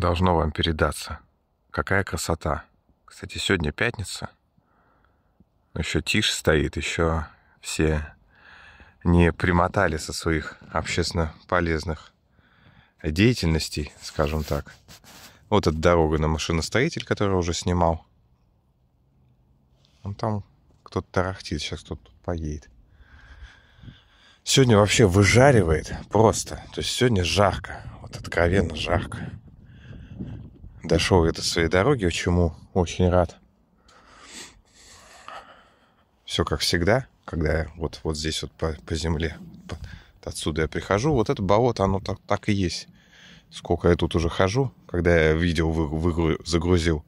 должно вам передаться. Какая красота. Кстати, сегодня пятница. еще тише стоит, еще все не примотали со своих общественно полезных деятельностей, скажем так. Вот эта дорога на машиностроитель, который уже снимал. Он там кто-то тарахтит, сейчас кто-то поедет. Сегодня вообще выжаривает просто. То есть сегодня жарко. Вот откровенно жарко дошел я до своей дороги, чему очень рад. Все как всегда, когда я вот, вот здесь вот по, по земле, по, отсюда я прихожу, вот это болото, оно так, так и есть. Сколько я тут уже хожу, когда я видео вы, вы, загрузил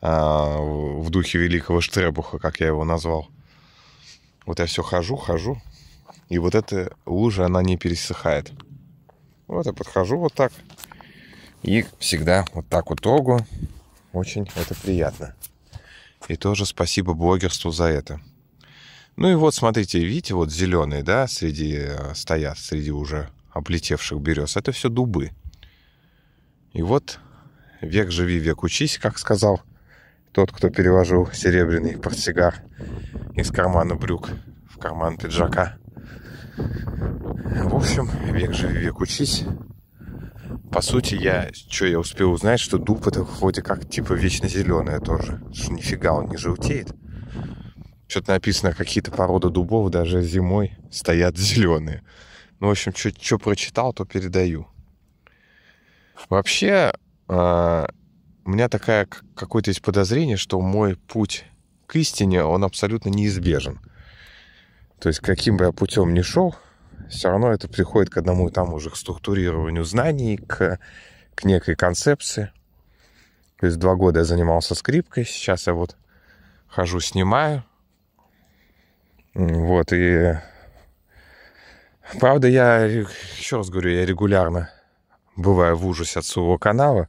а, в духе великого Штребуха, как я его назвал. Вот я все хожу, хожу, и вот эта лужа, она не пересыхает. Вот я подхожу вот так, и всегда вот так вот огу. Очень это приятно. И тоже спасибо блогерству за это. Ну и вот, смотрите, видите, вот зеленые, да, среди э, стоят, среди уже облетевших берез. Это все дубы. И вот век живи, век учись, как сказал тот, кто переложил серебряный портсигар из кармана брюк в карман пиджака. В общем, век живи, век учись по сути, я, что я успел узнать, что дуб это вроде как типа вечно зеленая тоже. Что нифига он не желтеет. Что-то написано, какие-то породы дубов даже зимой стоят зеленые. Ну, в общем, что прочитал, то передаю. Вообще, а, у меня такое какое-то есть подозрение, что мой путь к истине, он абсолютно неизбежен. То есть, каким бы я путем ни шел, все равно это приходит к одному и тому же, к структурированию знаний, к, к некой концепции. То есть два года я занимался скрипкой, сейчас я вот хожу, снимаю. Вот, и... Правда, я, еще раз говорю, я регулярно бываю в ужасе от своего канала,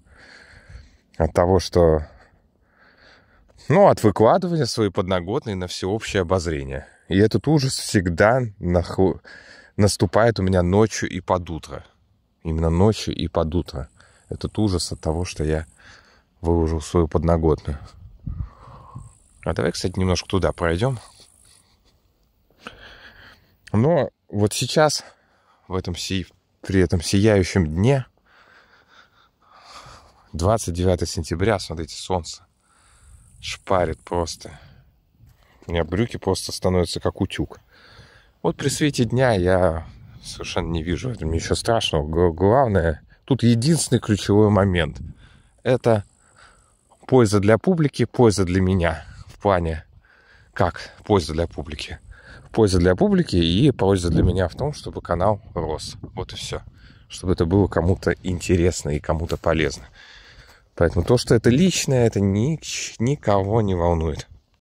от того, что... Ну, от выкладывания своей подноготной на всеобщее обозрение. И этот ужас всегда наху наступает у меня ночью и под утро. Именно ночью и под утро. Этот ужас от того, что я выложил свою подноготную. А давай, кстати, немножко туда пройдем. Но вот сейчас, в этом си... при этом сияющем дне, 29 сентября, смотрите, солнце шпарит просто. У меня брюки просто становятся как утюг. Вот при свете дня я совершенно не вижу в этом ничего страшного. Главное, тут единственный ключевой момент. Это польза для публики, польза для меня. В плане, как польза для публики. Польза для публики и польза для меня в том, чтобы канал рос. Вот и все. Чтобы это было кому-то интересно и кому-то полезно. Поэтому то, что это личное, это ни, никого не волнует.